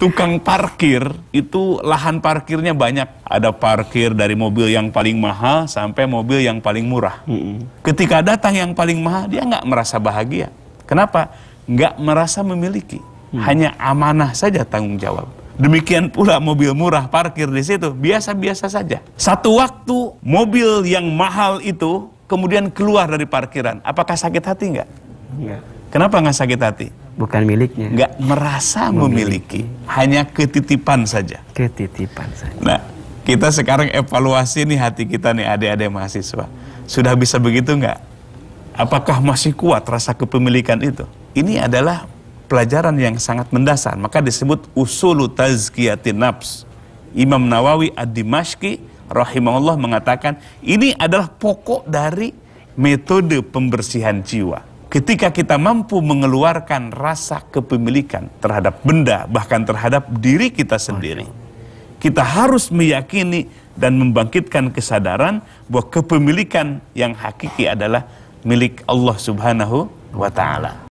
tukang parkir itu lahan parkirnya banyak. Ada parkir dari mobil yang paling mahal sampai mobil yang paling murah. Mm -hmm. Ketika datang yang paling mahal, dia nggak merasa bahagia. Kenapa? Nggak merasa memiliki. Mm. Hanya amanah saja tanggung jawab. Demikian pula mobil murah parkir di situ biasa-biasa saja. Satu waktu mobil yang mahal itu kemudian keluar dari parkiran. Apakah sakit hati nggak? Nggak. Kenapa nggak sakit hati? bukan miliknya nggak merasa memiliki. memiliki hanya ketitipan saja ketitipan saja nah kita sekarang evaluasi nih hati kita nih adik-adik mahasiswa sudah bisa begitu nggak apakah masih kuat rasa kepemilikan itu ini adalah pelajaran yang sangat mendasar maka disebut usulu tazkiyatin nafs Imam Nawawi ad dimashki rahimahullah mengatakan ini adalah pokok dari metode pembersihan jiwa ketika kita mampu mengeluarkan rasa kepemilikan terhadap benda, bahkan terhadap diri kita sendiri, kita harus meyakini dan membangkitkan kesadaran bahwa kepemilikan yang hakiki adalah milik Allah Subhanahu wa Ta'ala.